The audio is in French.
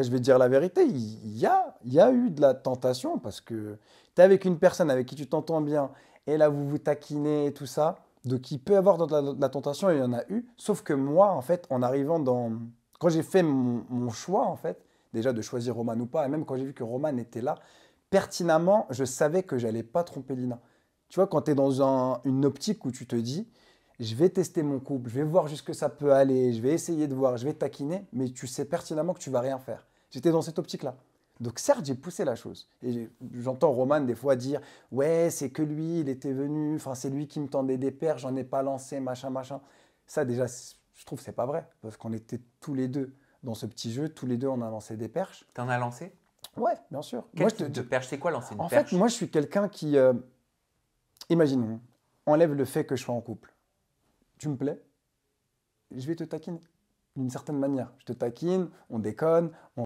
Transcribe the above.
je vais te dire la vérité, il y a, eu de la tentation parce que tu es avec une personne avec qui tu t'entends bien et là vous vous taquinez et tout ça. Donc il peut y avoir de la, tentation il y en a eu. Sauf que moi, en fait, en arrivant dans. Quand j'ai fait mon, choix, en fait, déjà de choisir Roman ou pas, et même quand j'ai vu que Roman était là, pertinemment, je savais que j'allais pas tromper Lina. Tu vois, quand tu es dans une optique où tu te dis, je vais tester mon couple, je vais voir que ça peut aller, je vais essayer de voir, je vais taquiner, mais tu sais pertinemment que tu vas rien faire. J'étais dans cette optique-là. Donc certes, j'ai poussé la chose. Et j'entends Roman des fois dire "Ouais, c'est que lui, il était venu, enfin c'est lui qui me tendait des perches, j'en ai pas lancé, machin machin." Ça déjà je trouve c'est pas vrai parce qu'on était tous les deux dans ce petit jeu, tous les deux on a lancé des perches. T'en as lancé Ouais, bien sûr. Quel moi, je de perche C'est quoi lancer une en perche En fait, moi je suis quelqu'un qui euh, imaginons, enlève le fait que je sois en couple me plaît je vais te taquiner d'une certaine manière. Je te taquine, on déconne, on